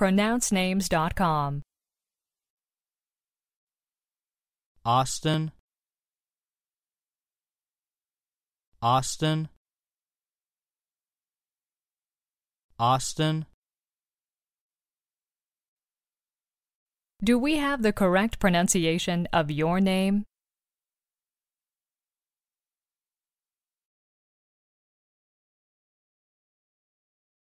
pronouncenames.com. Austin Austin Austin Do we have the correct pronunciation of your name?